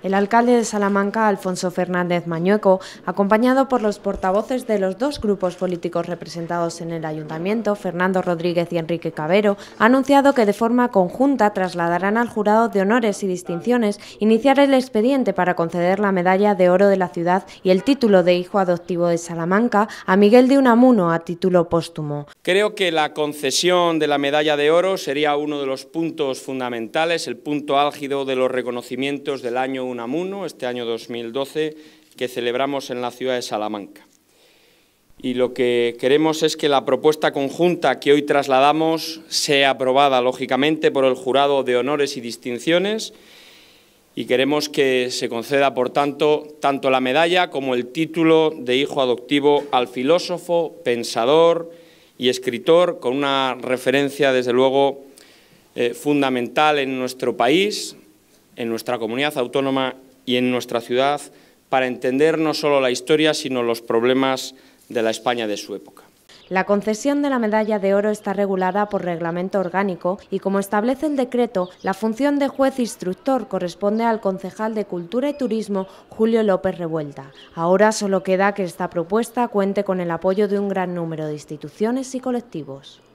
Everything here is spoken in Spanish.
El alcalde de Salamanca, Alfonso Fernández Mañueco, acompañado por los portavoces de los dos grupos políticos representados en el ayuntamiento, Fernando Rodríguez y Enrique Cabero, ha anunciado que de forma conjunta trasladarán al jurado de honores y distinciones iniciar el expediente para conceder la medalla de oro de la ciudad y el título de hijo adoptivo de Salamanca a Miguel de Unamuno a título póstumo. Creo que la concesión de la medalla de oro sería uno de los puntos fundamentales, el punto álgido de los reconocimientos del año Unamuno, este año 2012, que celebramos en la ciudad de Salamanca. Y lo que queremos es que la propuesta conjunta que hoy trasladamos sea aprobada, lógicamente, por el Jurado de Honores y Distinciones y queremos que se conceda, por tanto, tanto la medalla como el título de hijo adoptivo al filósofo, pensador y escritor, con una referencia, desde luego, eh, fundamental en nuestro país, en nuestra comunidad autónoma y en nuestra ciudad para entender no solo la historia, sino los problemas de la España de su época. La concesión de la medalla de oro está regulada por reglamento orgánico y como establece el decreto, la función de juez instructor corresponde al concejal de Cultura y Turismo Julio López Revuelta. Ahora solo queda que esta propuesta cuente con el apoyo de un gran número de instituciones y colectivos.